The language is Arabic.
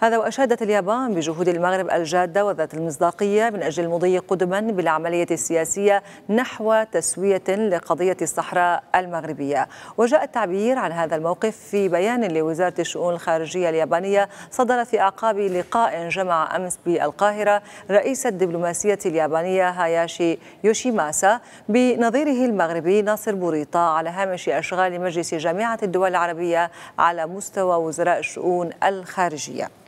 هذا وأشادت اليابان بجهود المغرب الجادة وذات المصداقية من أجل المضي قدما بالعملية السياسية نحو تسوية لقضية الصحراء المغربية وجاء التعبير عن هذا الموقف في بيان لوزارة الشؤون الخارجية اليابانية صدر في أعقاب لقاء جمع أمس بالقاهرة رئيس الدبلوماسية اليابانية هاياشي يوشيماسا بنظيره المغربي ناصر بوريطة على هامش أشغال مجلس جامعة الدول العربية على مستوى وزراء الشؤون الخارجية